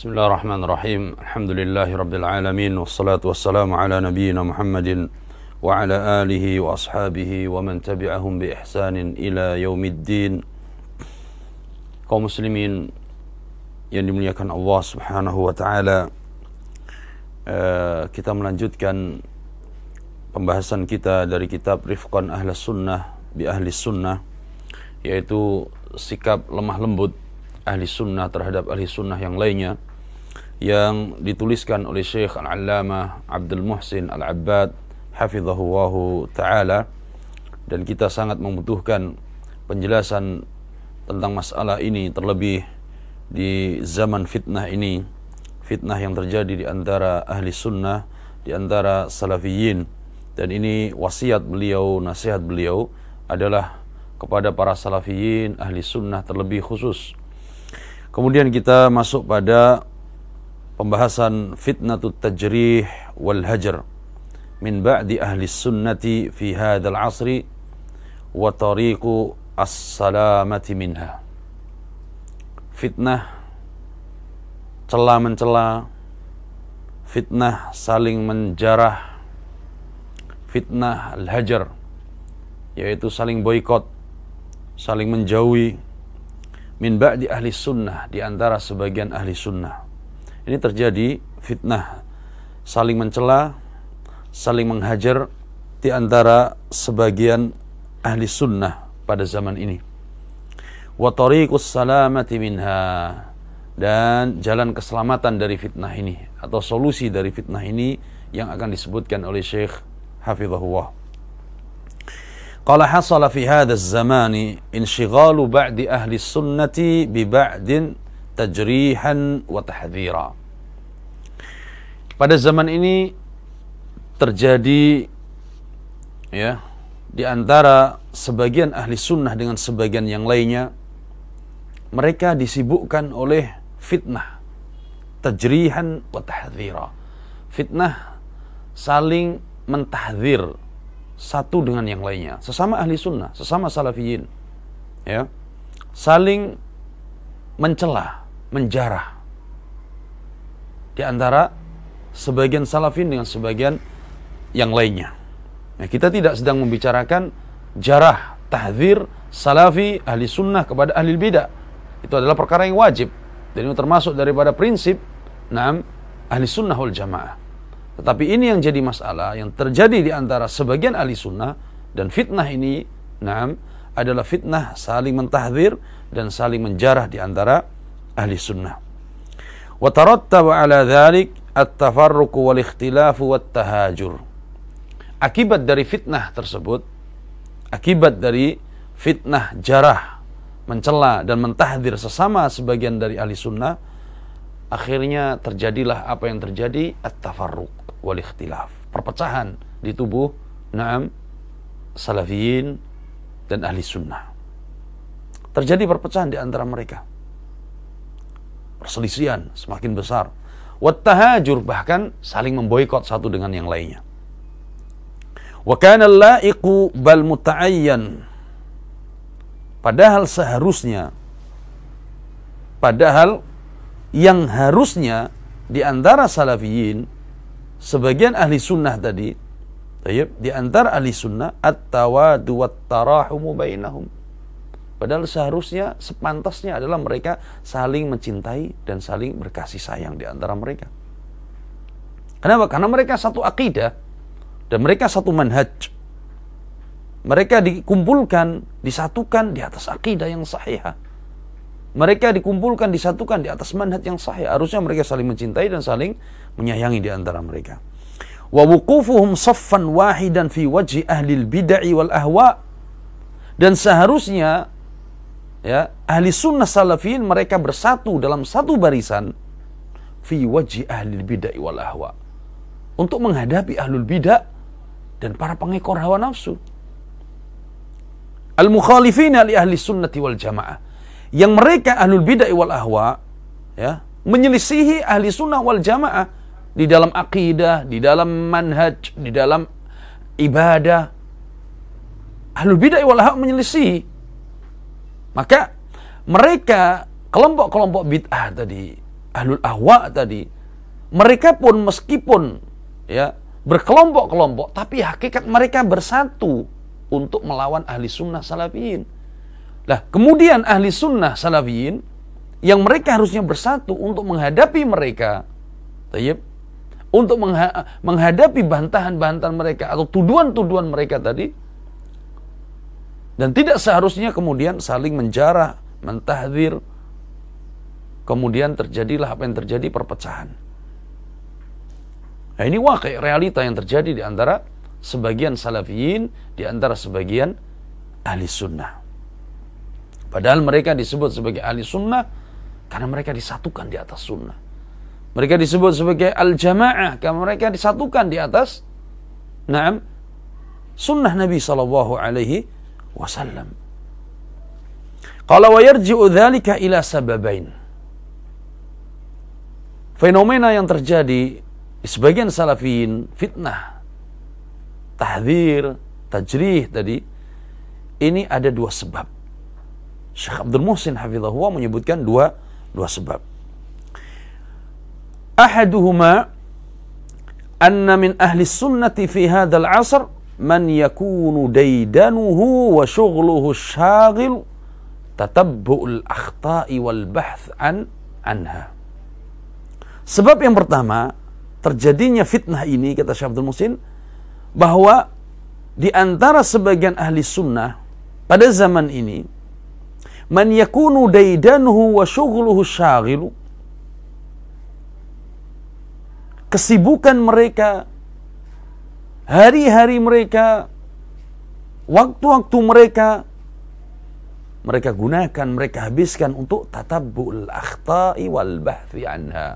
Bismillahirrahmanirrahim. الله الرحمن الرحيم الحمد لله رب العالمين والصلاة والسلام على نبينا محمد وعلى آله وأصحابه ومن تبعهم بإحسان kaum muslimin yang dimuliakan Allah Subhanahu wa taala eh, kita melanjutkan pembahasan kita dari kitab Rifqan Ahlus Sunnah bi Ahli Sunnah yaitu sikap lemah lembut ahli sunnah terhadap ahli sunnah yang lainnya yang dituliskan oleh Syekh Al-Allamah Abdul Muhsin Al-Abbad hafizahullahu taala dan kita sangat membutuhkan penjelasan tentang masalah ini terlebih di zaman fitnah ini fitnah yang terjadi di antara ahli sunnah di antara salafiyin dan ini wasiat beliau nasihat beliau adalah kepada para salafiyin ahli sunnah terlebih khusus kemudian kita masuk pada pembahasan fitnatu tajrih wal hajar min ba'di ahli sunnati fi hadal asri wa tariku as-salamati minha fitnah celah mencela fitnah saling menjarah fitnah al-hajar yaitu saling boykot saling menjauhi min ba'di ahli sunnah diantara sebagian ahli sunnah ini terjadi fitnah saling mencela, saling menghajar di antara sebagian ahli sunnah pada zaman ini. Wa tariqus salamati minha dan jalan keselamatan dari fitnah ini atau solusi dari fitnah ini yang akan disebutkan oleh Syekh Hafizahullah. Qala hasala fi hadha az-zamani inshighalu ba'di ahli sunnati bi ba'din tajrihan wa tahdhira. Pada zaman ini terjadi ya di antara sebagian ahli sunnah dengan sebagian yang lainnya mereka disibukkan oleh fitnah tajrihan wa tahdhira fitnah saling mentahdir satu dengan yang lainnya sesama ahli sunnah sesama salafiyin ya saling mencelah, menjarah di antara sebagian salafin dengan sebagian yang lainnya. Nah, kita tidak sedang membicarakan jarah, tahdir salafi, ahli sunnah kepada ahli bidah. Itu adalah perkara yang wajib. Dan itu termasuk daripada prinsip nam ahli sunnah wal jamaah. Tetapi ini yang jadi masalah yang terjadi di antara sebagian ahli sunnah dan fitnah ini nam adalah fitnah saling mentahdir dan saling menjarah di antara ahli sunnah. watarot taba ala darik at-tafarruq wal ikhtilaf wat tahajur. Akibat dari fitnah tersebut, akibat dari fitnah jarah, mencela dan mentahdir sesama sebagian dari ahli sunnah, akhirnya terjadilah apa yang terjadi at-tafarruq wal ikhtilaf, perpecahan di tubuh na'am salafiyin dan ahli sunnah. Terjadi perpecahan di antara mereka. Perselisihan semakin besar, wattahajur bahkan saling memboikot satu dengan yang lainnya. Wa kana laiqu bal muta'ayyan. Padahal seharusnya padahal yang harusnya di antara salafiyin sebagian ahli sunnah tadi Tayyib, di antara ahli sunnah at-tawadu wat-tarahumu bainahum Padahal seharusnya sepantasnya adalah mereka saling mencintai dan saling berkasih sayang di antara mereka. Kenapa? Karena mereka satu akidah dan mereka satu manhaj. Mereka dikumpulkan, disatukan di atas akidah yang sahih. Mereka dikumpulkan, disatukan di atas manhaj yang sahih. Harusnya mereka saling mencintai dan saling menyayangi di antara mereka. Wa wuqufuhum saffan wahidan fi wajhi ahli bid'ah wal ahwa' dan seharusnya ya ahli sunnah salafin mereka bersatu dalam satu barisan fi wajhi ahli bid'ah wal ahwa untuk menghadapi ahlul bid'ah dan para pengekor hawa nafsu al mukhalifin li ahli sunnati wal jamaah yang mereka ahlul bid'ah wal ahwa ya menyelisihi ahli sunnah wal jamaah di dalam akidah, di dalam manhaj, di dalam ibadah. Ahlul bid'ah wal ahwa menyelisihi maka mereka kelompok-kelompok bid'ah tadi, ahlul ahwa tadi, mereka pun meskipun ya berkelompok-kelompok, tapi hakikat mereka bersatu untuk melawan ahli sunnah salafiyin. Nah, kemudian ahli sunnah salafiyin yang mereka harusnya bersatu untuk menghadapi mereka, tayyib, untuk mengha menghadapi bantahan-bantahan mereka atau tuduhan-tuduhan mereka tadi, dan tidak seharusnya kemudian saling menjarah, mentahdir. Kemudian terjadilah apa yang terjadi perpecahan. Nah, ini wakil realita yang terjadi di antara sebagian salafiyin, di antara sebagian ahli sunnah. Padahal mereka disebut sebagai ahli sunnah karena mereka disatukan di atas sunnah. Mereka disebut sebagai al-jamaah karena mereka disatukan di atas Naam sunnah Nabi saw wasallam. Qala wa yarji'u dzalika ila sababain. Fenomena yang terjadi sebagian salafiyin fitnah tahdir, tajrih tadi ini ada dua sebab. Syekh Abdul Muhsin hafizahullah menyebutkan dua dua sebab. Ahaduhuma anna min ahli sunnati fi hadzal asr man yakunu daidanuhu wa syughluhu syaghil tatabbu'ul akhta'i wal bahth an anha. Sebab yang pertama, terjadinya fitnah ini kata Syekh Abdul Musin bahwa di antara sebagian ahli sunnah pada zaman ini man yakunu daidanuhu wa syughluhu syaghilu kesibukan mereka hari-hari mereka, waktu-waktu mereka, mereka gunakan, mereka habiskan untuk tatabul akhta'i wal bahthi anha.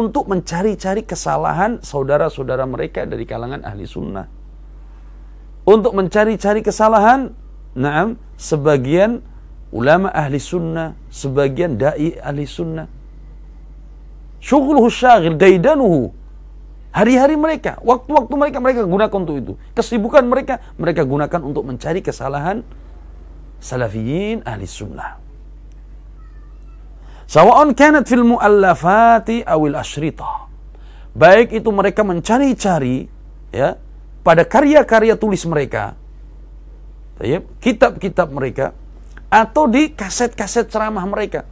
Untuk mencari-cari kesalahan saudara-saudara mereka dari kalangan ahli sunnah. Untuk mencari-cari kesalahan, naam, sebagian ulama ahli sunnah, sebagian da'i ahli sunnah. Syukuluhu syagil, gaidanuhu, Hari-hari mereka, waktu-waktu mereka mereka gunakan untuk itu. Kesibukan mereka mereka gunakan untuk mencari kesalahan salafiyin ahli sunnah. Sawa'un kanat fil mu'allafati awil ashrita. Baik itu mereka mencari-cari ya pada karya-karya tulis mereka, ya, kitab-kitab mereka, atau di kaset-kaset ceramah mereka.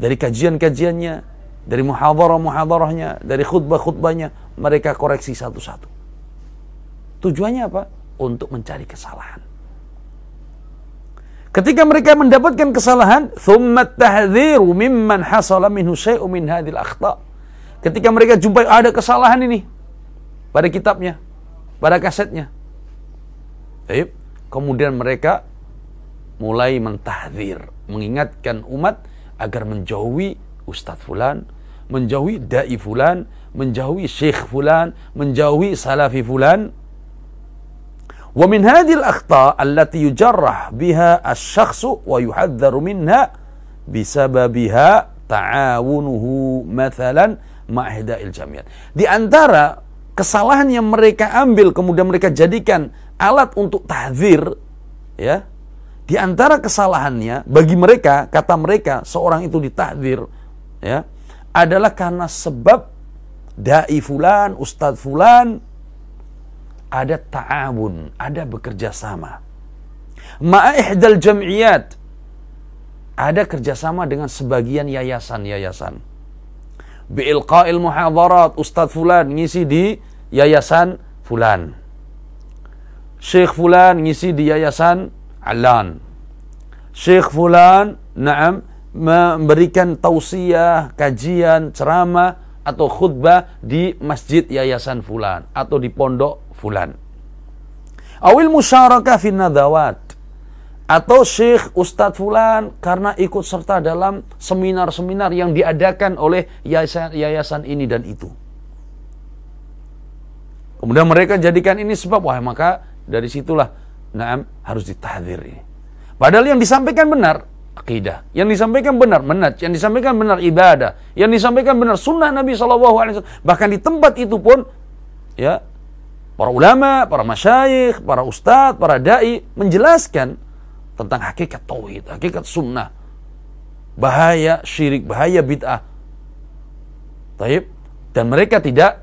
Dari kajian-kajiannya, dari muhadarah-muhadarahnya, dari khutbah-khutbahnya, mereka koreksi satu-satu. Tujuannya apa? Untuk mencari kesalahan. Ketika mereka mendapatkan kesalahan, thumma تَحْذِيرُ مِمَّنْ حَصَلَ مِنْهُ syai'u min هَذِي akhta. Ketika mereka jumpai ada kesalahan ini pada kitabnya, pada kasetnya. Kemudian mereka mulai mentahdir, mengingatkan umat agar menjauhi Ustadz Fulan, menjauhi dai fulan, menjauhi syekh fulan, menjauhi salafi fulan. Wa min hadhil akhta allati yujarrah biha asy-syakhsu wa yuhadhdharu minha bisababiha ta'awunuhu mathalan ma'hidail jamiat. Di antara kesalahan yang mereka ambil kemudian mereka jadikan alat untuk tahzir ya di antara kesalahannya bagi mereka kata mereka seorang itu ditahdir ya adalah karena sebab dai fulan, ustadz fulan ada ta'awun, ada bekerja sama. Ma'ihdal jam'iyat ada kerjasama dengan sebagian yayasan-yayasan. Bi'ilqa'il muhadarat, Ustadz Fulan ngisi di yayasan Fulan. Syekh Fulan ngisi di yayasan Alan. Syekh Fulan, naam, memberikan tausiah, kajian, ceramah atau khutbah di masjid yayasan fulan atau di pondok fulan. Awil musyarakah fin nadawat atau syekh ustadz fulan karena ikut serta dalam seminar-seminar yang diadakan oleh yayasan, yayasan ini dan itu. Kemudian mereka jadikan ini sebab wah maka dari situlah naam harus ditahdir ini. Padahal yang disampaikan benar, akidah. Yang disampaikan benar menat, yang disampaikan benar ibadah, yang disampaikan benar sunnah Nabi Shallallahu Alaihi Wasallam. Bahkan di tempat itu pun, ya para ulama, para masyayikh, para ustadz, para dai menjelaskan tentang hakikat tauhid, hakikat sunnah, bahaya syirik, bahaya bid'ah. Taib. Dan mereka tidak,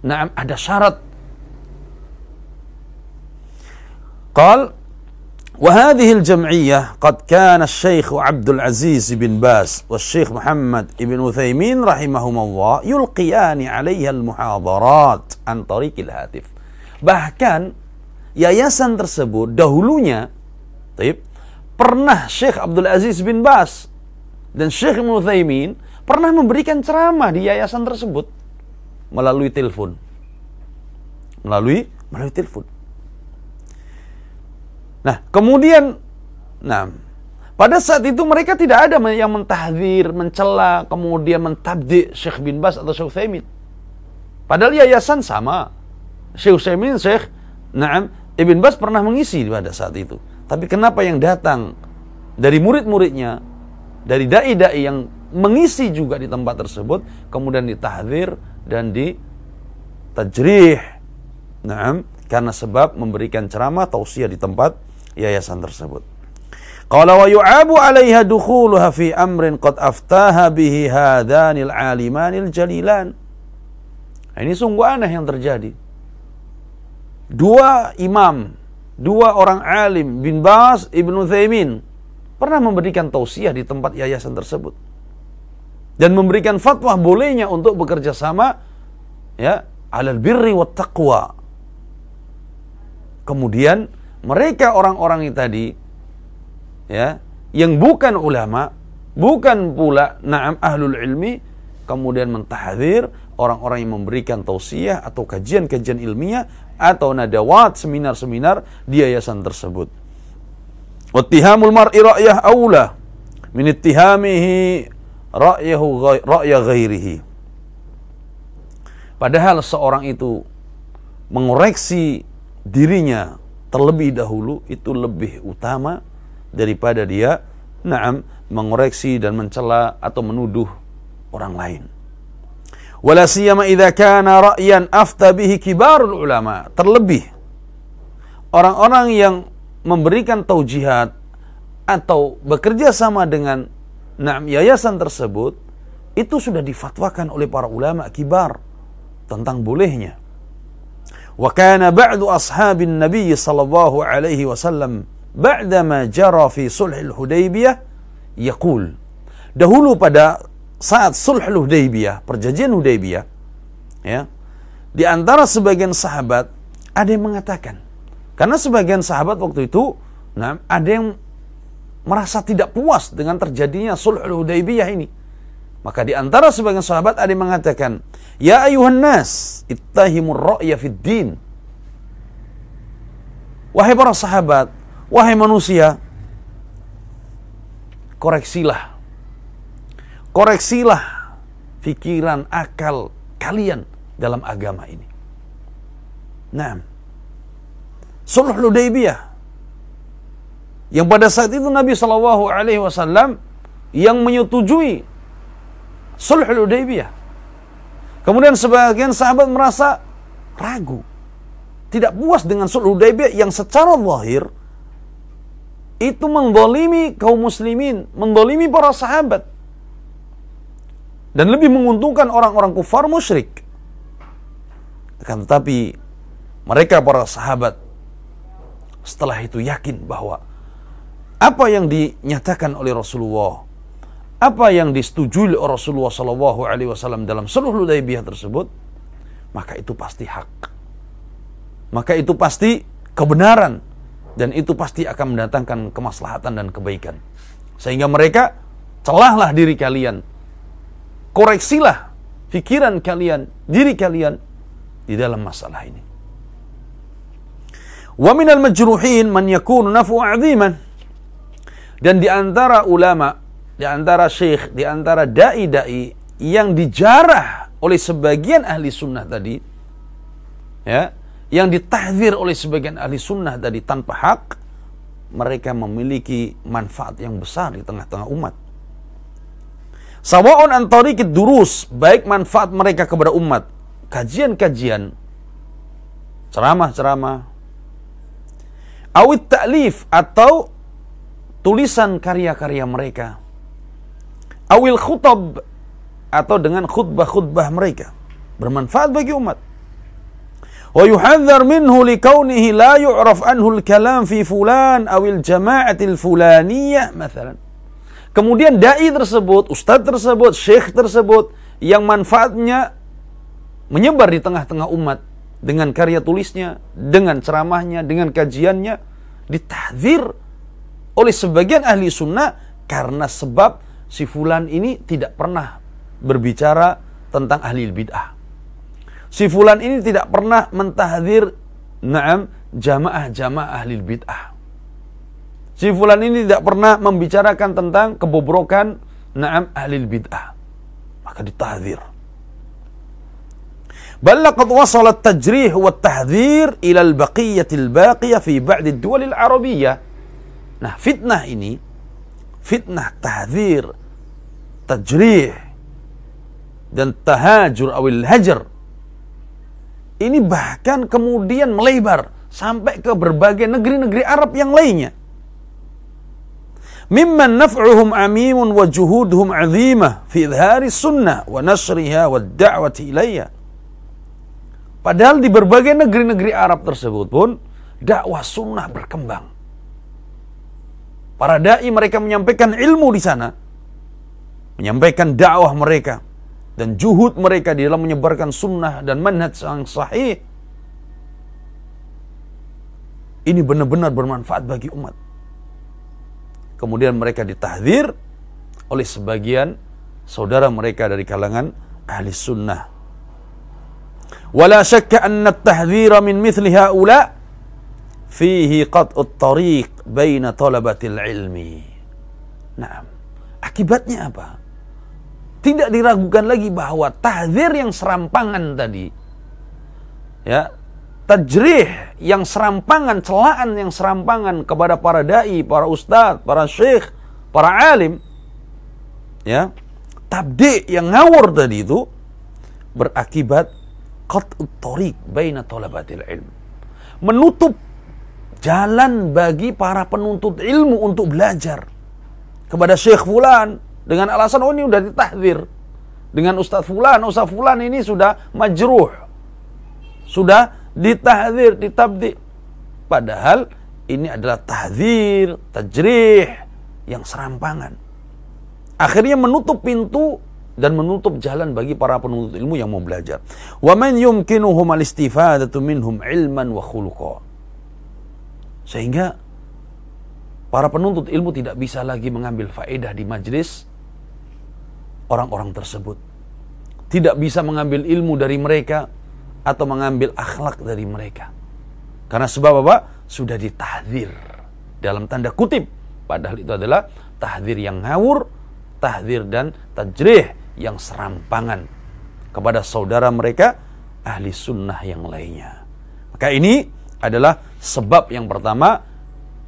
nah ada syarat. Kal وهذه الجمعية قد كان الشيخ عبد العزيز بن باز والشيخ محمد بن عثيمين رحمهما الله يلقيان عليها المحاضرات عن طريق الهاتف bahkan yayasan tersebut dahulunya tip, pernah Syekh Abdul Aziz bin Bas dan Syekh Muthaimin pernah memberikan ceramah di yayasan tersebut melalui telepon melalui melalui telepon Nah, kemudian nah pada saat itu mereka tidak ada yang mentahdir, mencela, kemudian mentabdi Syekh bin Bas atau Syekh Utsaimin. Padahal yayasan sama. Syekh Utsaimin, Syekh Naam, Ibn Bas pernah mengisi pada saat itu. Tapi kenapa yang datang dari murid-muridnya, dari dai-dai yang mengisi juga di tempat tersebut, kemudian ditahdir dan di tajrih. Naam, karena sebab memberikan ceramah tausiah di tempat yayasan tersebut. Qala wa yu'abu 'alaiha dukhuluha fi amrin qad aftaha bihi hadanil 'alimanil jalilan. Nah, ini sungguh aneh yang terjadi. Dua imam, dua orang alim, Bin Bas, Ibnu Thaimin, pernah memberikan tausiah di tempat yayasan tersebut. Dan memberikan fatwa bolehnya untuk bekerja sama ya, alal birri wat taqwa. Kemudian mereka orang-orang yang tadi ya yang bukan ulama, bukan pula na'am ahlul ilmi kemudian mentahdir orang-orang yang memberikan tausiah atau kajian-kajian ilmiah atau nadawat seminar-seminar di yayasan tersebut. Wattihamul mar'i ra'yah aula min ittihamihi ra'yahu ra'ya ghairihi. Padahal seorang itu mengoreksi dirinya terlebih dahulu itu lebih utama daripada dia naam mengoreksi dan mencela atau menuduh orang lain. Walasiyama kana ra'yan afta bihi kibarul ulama. Terlebih orang-orang yang memberikan taujihat atau bekerja sama dengan naam yayasan tersebut itu sudah difatwakan oleh para ulama kibar tentang bolehnya. وكان بعد أصحاب النبي صلى الله عليه وسلم بعدما جرى في صلح الحديبية يقول dahulu pada saat sulhul Hudaybiyah, perjanjian Hudaybiyah, ya, di antara sebagian sahabat ada yang mengatakan, karena sebagian sahabat waktu itu, nah, ada yang merasa tidak puas dengan terjadinya sulhul Hudaybiyah ini maka di antara sebagian sahabat ada yang mengatakan, "Ya ayuhan nas, ittahimur ra'ya fid din." Wahai para sahabat, wahai manusia, koreksilah. Koreksilah pikiran, akal kalian dalam agama ini. Nah, Sulh Ludaibiyah yang pada saat itu Nabi Shallallahu Alaihi Wasallam yang menyetujui Sulhul Hudaybiyah. Kemudian sebagian sahabat merasa ragu. Tidak puas dengan Sulhul Hudaybiyah yang secara zahir itu mendolimi kaum muslimin, mendolimi para sahabat. Dan lebih menguntungkan orang-orang kufar musyrik. Akan tetapi mereka para sahabat setelah itu yakin bahwa apa yang dinyatakan oleh Rasulullah apa yang disetujui oleh Rasulullah Shallallahu Alaihi Wasallam dalam seluruh Hudaybiyah tersebut, maka itu pasti hak. Maka itu pasti kebenaran dan itu pasti akan mendatangkan kemaslahatan dan kebaikan. Sehingga mereka celahlah diri kalian, koreksilah pikiran kalian, diri kalian di dalam masalah ini. Wa minal majruhin man yakunu nafu aziman. Dan di antara ulama di antara syekh, di antara dai-dai yang dijarah oleh sebagian ahli sunnah tadi, ya, yang ditahdir oleh sebagian ahli sunnah tadi tanpa hak, mereka memiliki manfaat yang besar di tengah-tengah umat. Sawaun antarikid durus, baik manfaat mereka kepada umat, kajian-kajian, ceramah-ceramah, awit taklif atau tulisan karya-karya mereka awil khutab atau dengan khutbah-khutbah mereka bermanfaat bagi umat wa yuhadzar minhu likaunihi la yu'raf anhu al-kalam fi fulan awil jama'atil fulaniyah misalnya kemudian dai tersebut ustaz tersebut syekh tersebut yang manfaatnya menyebar di tengah-tengah umat dengan karya tulisnya dengan ceramahnya dengan kajiannya ditahdir oleh sebagian ahli sunnah karena sebab si fulan ini tidak pernah berbicara tentang ahli bid'ah. Si fulan ini tidak pernah mentahdir na'am jamaah-jamaah ahli bid'ah. Si fulan ini tidak pernah membicarakan tentang kebobrokan na'am ahli bid'ah. Maka ditahdir. Bal laqad tajrih wa tahdir ila al-baqiyyah al-baqiyah fi ba'd ad-duwal al Nah, fitnah ini fitnah, tahzir, tajrih, dan tahajur awil hajar. Ini bahkan kemudian melebar sampai ke berbagai negeri-negeri Arab yang lainnya. Mimman naf'uhum amimun wa juhuduhum azimah fi idhari sunnah wa nashriha wa da'wati ilayya. Padahal di berbagai negeri-negeri Arab tersebut pun dakwah sunnah berkembang Para dai mereka menyampaikan ilmu di sana, menyampaikan dakwah mereka dan juhud mereka di dalam menyebarkan sunnah dan manhaj yang sahih. Ini benar-benar bermanfaat bagi umat. Kemudian mereka ditahdir oleh sebagian saudara mereka dari kalangan ahli sunnah. Wala syakka min mithli haula fihi qat'ut tariq baina talabatil ilmi. Nah, akibatnya apa? Tidak diragukan lagi bahwa tahzir yang serampangan tadi ya, tajrih yang serampangan, celaan yang serampangan kepada para dai, para ustadz, para syekh, para alim ya, tabdi yang ngawur tadi itu berakibat qat'ut tariq baina talabatil ilm. Menutup jalan bagi para penuntut ilmu untuk belajar kepada Syekh Fulan dengan alasan oh ini sudah ditahdir dengan Ustadz Fulan, Ustadz Fulan ini sudah majruh, sudah ditahdir, ditabdi. Padahal ini adalah tahdir, tajrih yang serampangan. Akhirnya menutup pintu dan menutup jalan bagi para penuntut ilmu yang mau belajar. Wa man yumkinuhum al-istifadatu minhum ilman wa sehingga para penuntut ilmu tidak bisa lagi mengambil faedah di majelis orang-orang tersebut. Tidak bisa mengambil ilmu dari mereka atau mengambil akhlak dari mereka. Karena sebab apa? Sudah ditahdir. Dalam tanda kutip. Padahal itu adalah tahdir yang ngawur, tahdir dan tajrih yang serampangan kepada saudara mereka ahli sunnah yang lainnya. Maka ini adalah sebab yang pertama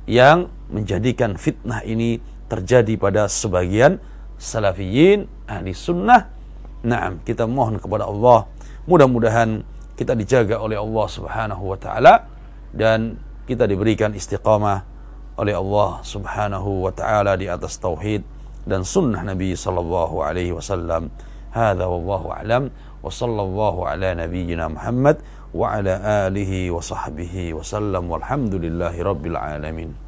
yang menjadikan fitnah ini terjadi pada sebagian salafiyin ahli sunnah. Nah, kita mohon kepada Allah mudah-mudahan kita dijaga oleh Allah Subhanahu wa taala dan kita diberikan istiqamah oleh Allah Subhanahu wa taala di atas tauhid dan sunnah Nabi sallallahu alaihi wasallam. Hadza wallahu alam wa sallallahu ala nabiyyina Muhammad wa ala alihi wa sahbihi wa sallam walhamdulillahi rabbil alamin